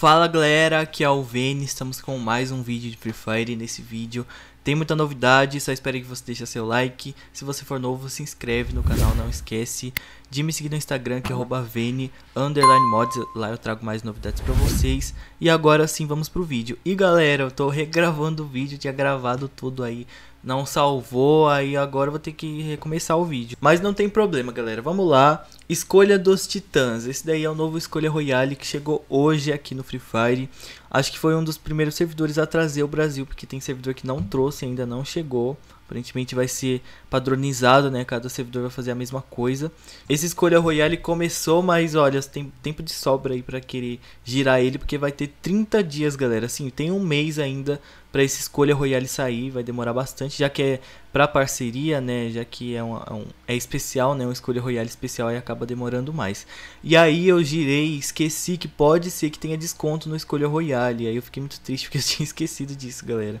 Fala galera, aqui é o Vene, estamos com mais um vídeo de Free Fire nesse vídeo tem muita novidade, só espero que você deixe seu like, se você for novo se inscreve no canal, não esquece de me seguir no Instagram que é @vene mods, lá eu trago mais novidades pra vocês. E agora sim vamos pro vídeo. E galera, eu tô regravando o vídeo, tinha gravado tudo aí, não salvou, aí agora eu vou ter que recomeçar o vídeo. Mas não tem problema galera, vamos lá, Escolha dos Titãs. Esse daí é o novo Escolha Royale que chegou hoje aqui no Free Fire. Acho que foi um dos primeiros servidores a trazer o Brasil, porque tem servidor que não trouxe, ainda não chegou Aparentemente vai ser padronizado, né? Cada servidor vai fazer a mesma coisa. Esse escolha royale começou, mas olha, tem tempo de sobra aí para querer girar ele, porque vai ter 30 dias, galera. Assim, tem um mês ainda para esse escolha royale sair, vai demorar bastante, já que é para parceria, né? Já que é um, é um, é especial, né? Um escolha royale especial e acaba demorando mais. E aí eu girei, esqueci que pode ser que tenha desconto no escolha royale. Aí eu fiquei muito triste porque eu tinha esquecido disso, galera.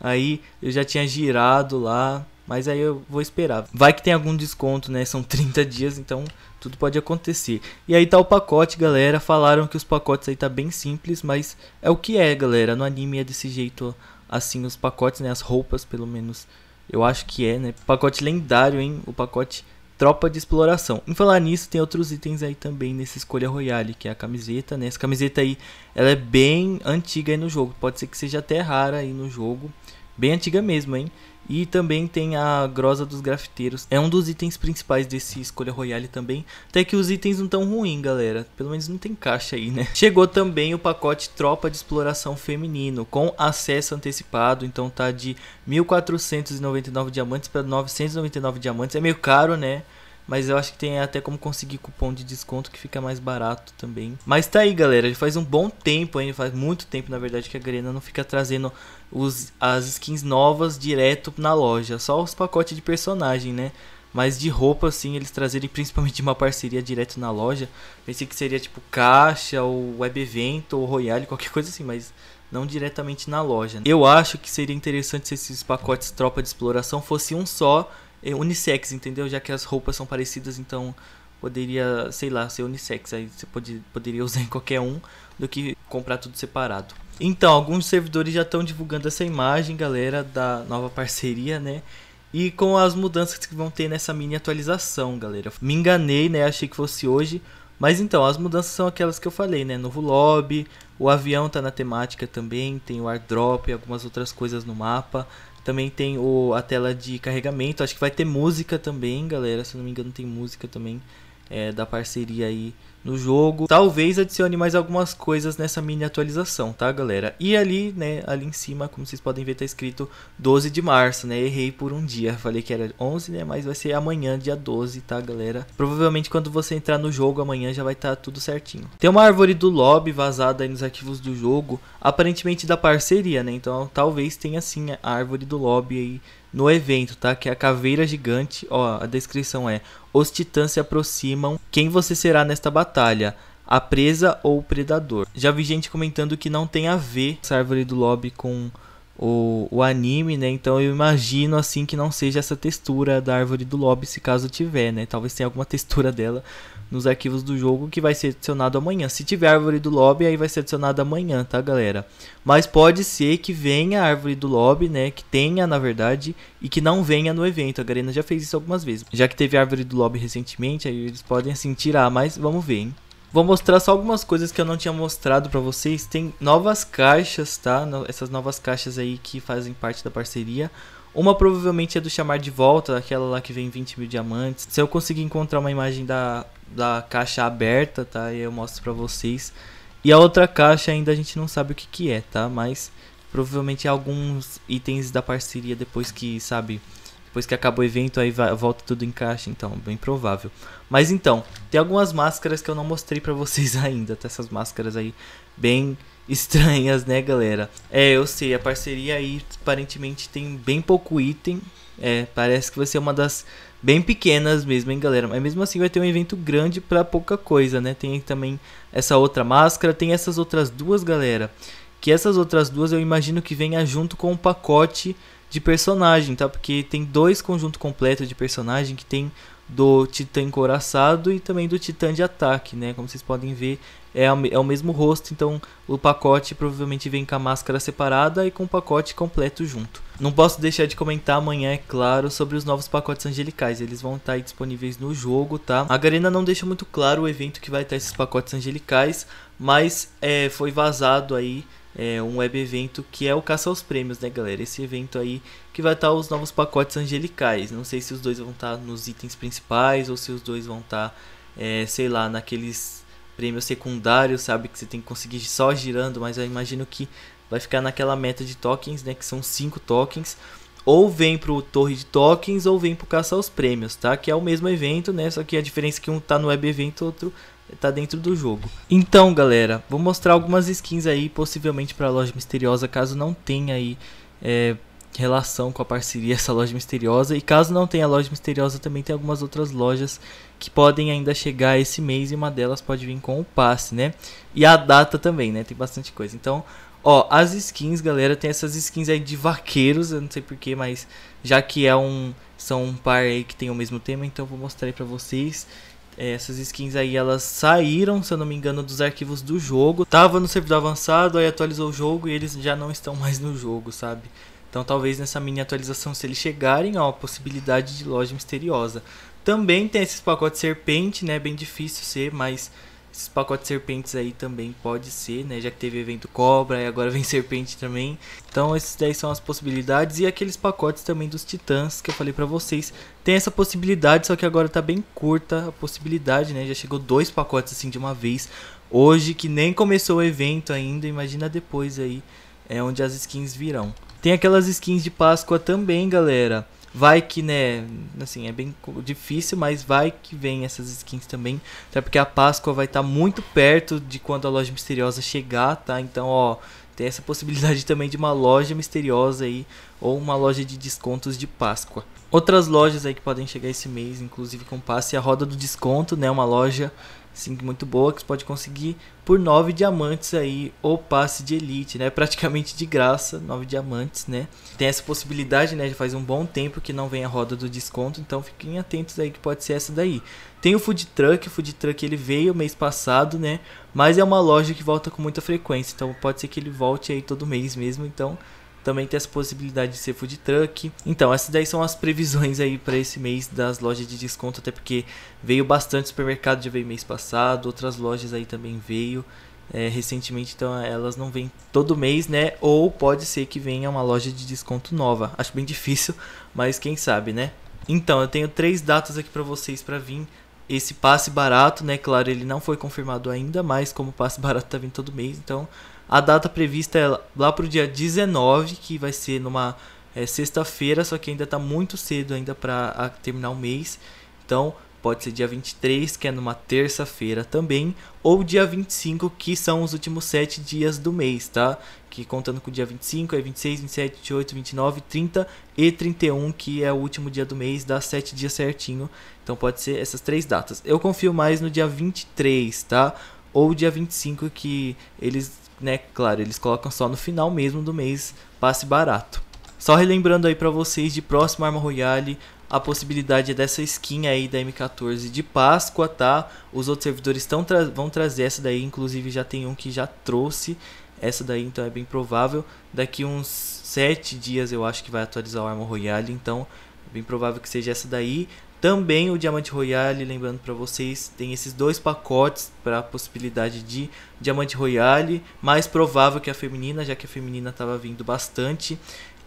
Aí eu já tinha girado lá, mas aí eu vou esperar. Vai que tem algum desconto, né? São 30 dias, então tudo pode acontecer. E aí tá o pacote, galera. Falaram que os pacotes aí tá bem simples, mas é o que é, galera. No anime é desse jeito assim os pacotes, né? As roupas, pelo menos. Eu acho que é, né? Pacote lendário, hein? O pacote Tropa de exploração. Em falar nisso, tem outros itens aí também nessa Escolha Royale, que é a camiseta, né? Essa camiseta aí, ela é bem antiga aí no jogo. Pode ser que seja até rara aí no jogo. Bem antiga mesmo, hein? E também tem a Grosa dos Grafiteiros. É um dos itens principais desse Escolha Royale também. Até que os itens não tão ruins, galera. Pelo menos não tem caixa aí, né? Chegou também o pacote Tropa de Exploração Feminino, com acesso antecipado. Então tá de 1.499 diamantes para 999 diamantes. É meio caro, né? Mas eu acho que tem até como conseguir cupom de desconto que fica mais barato também. Mas tá aí, galera. Já faz um bom tempo ainda, faz muito tempo, na verdade, que a Grena não fica trazendo os, as skins novas direto na loja. Só os pacotes de personagem, né? Mas de roupa, assim, eles trazerem principalmente uma parceria direto na loja. Pensei que seria tipo caixa, ou web evento, ou royale, qualquer coisa assim, mas não diretamente na loja. Né? Eu acho que seria interessante se esses pacotes tropa de exploração fosse um só é, unissex, entendeu? Já que as roupas são parecidas, então poderia, sei lá, ser unissex. Aí você pode, poderia usar em qualquer um do que comprar tudo separado. Então, alguns servidores já estão divulgando essa imagem, galera, da nova parceria, né? E com as mudanças que vão ter nessa mini atualização, galera. Me enganei, né? Achei que fosse hoje. Mas então, as mudanças são aquelas que eu falei, né? Novo lobby, o avião tá na temática também, tem o airdrop e algumas outras coisas no mapa. Também tem o, a tela de carregamento. Acho que vai ter música também, galera. Se eu não me engano, tem música também é, da parceria aí no jogo. Talvez adicione mais algumas coisas nessa mini atualização, tá, galera? E ali, né, ali em cima, como vocês podem ver, tá escrito 12 de março, né? Errei por um dia, falei que era 11, né, mas vai ser amanhã, dia 12, tá, galera? Provavelmente quando você entrar no jogo amanhã já vai estar tá tudo certinho. Tem uma árvore do lobby vazada aí nos arquivos do jogo, aparentemente da parceria, né? Então, talvez tenha sim a árvore do lobby aí no evento, tá? Que é a caveira gigante. Ó, a descrição é: Os titãs se aproximam. Quem você será nesta batalha? A presa ou o predador? Já vi gente comentando que não tem a ver essa árvore do lobby com o, o anime, né? Então eu imagino assim que não seja essa textura da árvore do lobby, se caso tiver, né? Talvez tenha alguma textura dela nos arquivos do jogo que vai ser adicionado amanhã. Se tiver árvore do lobby, aí vai ser adicionado amanhã, tá, galera? Mas pode ser que venha a árvore do lobby, né? Que tenha, na verdade, e que não venha no evento. A Garena já fez isso algumas vezes. Já que teve árvore do lobby recentemente, aí eles podem assim tirar, mas vamos ver, hein? Vou mostrar só algumas coisas que eu não tinha mostrado para vocês. Tem novas caixas, tá? Essas novas caixas aí que fazem parte da parceria. Uma provavelmente é do chamar de volta, aquela lá que vem 20 mil diamantes. Se eu conseguir encontrar uma imagem da, da caixa aberta, tá? E eu mostro pra vocês. E a outra caixa ainda a gente não sabe o que, que é, tá? Mas provavelmente é alguns itens da parceria depois que, sabe, depois que acabou o evento, aí vai, volta tudo em caixa, então, bem provável. Mas então, tem algumas máscaras que eu não mostrei para vocês ainda, Tem tá? Essas máscaras aí bem estranhas, né, galera? É, eu sei, a parceria aí aparentemente tem bem pouco item. É, parece que vai ser uma das bem pequenas mesmo, hein, galera? Mas mesmo assim vai ter um evento grande para pouca coisa, né? Tem também essa outra máscara, tem essas outras duas, galera. Que essas outras duas eu imagino que venha junto com o um pacote de personagem, tá? Porque tem dois conjuntos completos de personagem que tem do Titã Encoraçado e também do Titã de Ataque, né? Como vocês podem ver, é, o, é o mesmo rosto, então o pacote provavelmente vem com a máscara separada e com o pacote completo junto. Não posso deixar de comentar amanhã, é claro, sobre os novos pacotes angelicais. Eles vão estar disponíveis no jogo, tá? A Garena não deixa muito claro o evento que vai estar esses pacotes angelicais, mas é, foi vazado aí é, um web evento que é o Caça aos Prêmios, né, galera? Esse evento aí que vai estar os novos pacotes angelicais. Não sei se os dois vão estar nos itens principais ou se os dois vão estar, é, sei lá, naqueles prêmios secundários, sabe? Que você tem que conseguir só girando, mas eu imagino que vai ficar naquela meta de tokens, né? Que são 5 tokens. Ou vem pro Torre de Tokens ou vem pro Caça aos Prêmios, tá? Que é o mesmo evento, né? Só que a diferença é que um tá no web evento, outro tá dentro do jogo. Então, galera, vou mostrar algumas skins aí, possivelmente para a loja misteriosa, caso não tenha aí é, relação com a parceria essa loja misteriosa. E caso não tenha loja misteriosa, também tem algumas outras lojas que podem ainda chegar esse mês e uma delas pode vir com o passe, né? E a data também, né? Tem bastante coisa. Então, Ó, as skins, galera, tem essas skins aí de vaqueiros, eu não sei porquê, mas já que é um. São um par aí que tem o mesmo tema, então vou mostrar aí pra vocês. É, essas skins aí elas saíram, se eu não me engano, dos arquivos do jogo. Tava no servidor avançado, aí atualizou o jogo e eles já não estão mais no jogo, sabe? Então talvez nessa mini atualização, se eles chegarem, ó, a possibilidade de loja misteriosa. Também tem esses pacotes serpente, né? Bem difícil ser, mas esse pacote de serpentes aí também pode ser, né? Já que teve evento cobra e agora vem serpente também. Então esses daí são as possibilidades. E aqueles pacotes também dos titãs que eu falei pra vocês. Tem essa possibilidade, só que agora tá bem curta a possibilidade, né? Já chegou dois pacotes assim de uma vez. Hoje, que nem começou o evento ainda. Imagina depois aí, é onde as skins virão. Tem aquelas skins de Páscoa também, galera Vai que, né, assim, é bem difícil, mas vai que vem essas skins também. Até porque a Páscoa vai estar tá muito perto de quando a loja misteriosa chegar, tá? Então, ó, tem essa possibilidade também de uma loja misteriosa aí ou uma loja de descontos de Páscoa. Outras lojas aí que podem chegar esse mês, inclusive com passe, é a Roda do Desconto, né, uma loja sim muito boa que você pode conseguir por 9 diamantes aí o passe de elite, né? Praticamente de graça, 9 diamantes, né? Tem essa possibilidade, né? Já faz um bom tempo que não vem a roda do desconto, então fiquem atentos aí que pode ser essa daí. Tem o Food Truck, o Food Truck ele veio mês passado, né? Mas é uma loja que volta com muita frequência, então pode ser que ele volte aí todo mês mesmo, então também tem essa possibilidade de ser food truck. Então, essas daí são as previsões aí para esse mês das lojas de desconto, até porque veio bastante supermercado, já veio mês passado, outras lojas aí também veio. É, recentemente, então é, elas não vêm todo mês, né? Ou pode ser que venha uma loja de desconto nova. Acho bem difícil, mas quem sabe, né? Então, eu tenho três datas aqui para vocês para vir esse passe barato, né? Claro, ele não foi confirmado ainda, mas como passe barato tá vindo todo mês, então a data prevista é lá pro dia 19, que vai ser numa é, sexta-feira, só que ainda está muito cedo ainda para terminar o mês. Então, pode ser dia 23, que é numa terça-feira também, ou dia 25, que são os últimos 7 dias do mês, tá? Que contando com o dia 25, é 26, 27, 28, 29, 30 e 31, que é o último dia do mês, dá 7 dias certinho. Então pode ser essas três datas. Eu confio mais no dia 23, tá? Ou dia 25, que eles né, claro, eles colocam só no final mesmo do mês, passe barato. Só relembrando aí para vocês de próxima arma royale, a possibilidade é dessa skin aí da M14 de Páscoa, tá? Os outros servidores tão tra vão trazer essa daí, inclusive já tem um que já trouxe essa daí, então é bem provável. Daqui uns 7 dias eu acho que vai atualizar o Arma Royale, então é bem provável que seja essa daí. Também o Diamante Royale, lembrando para vocês, tem esses dois pacotes para a possibilidade de Diamante Royale, mais provável que a feminina, já que a feminina estava vindo bastante.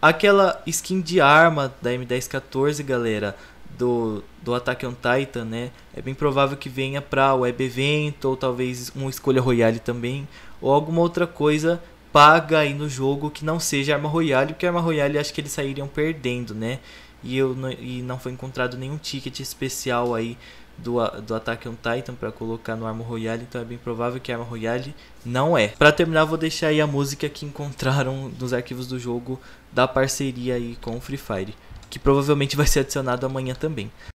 Aquela skin de arma da M1014, galera, do, do Attack on Titan, né? É bem provável que venha para o web evento ou talvez um escolha royale também, ou alguma outra coisa paga aí no jogo que não seja arma royale, porque arma royale acho que eles sairiam perdendo, né? e, eu não, e não foi encontrado nenhum ticket especial aí do, do Attack on Titan para colocar no Arma Royale, então é bem provável que Arma Royale não é. Para terminar, vou deixar aí a música que encontraram nos arquivos do jogo da parceria aí com o Free Fire, que provavelmente vai ser adicionado amanhã também.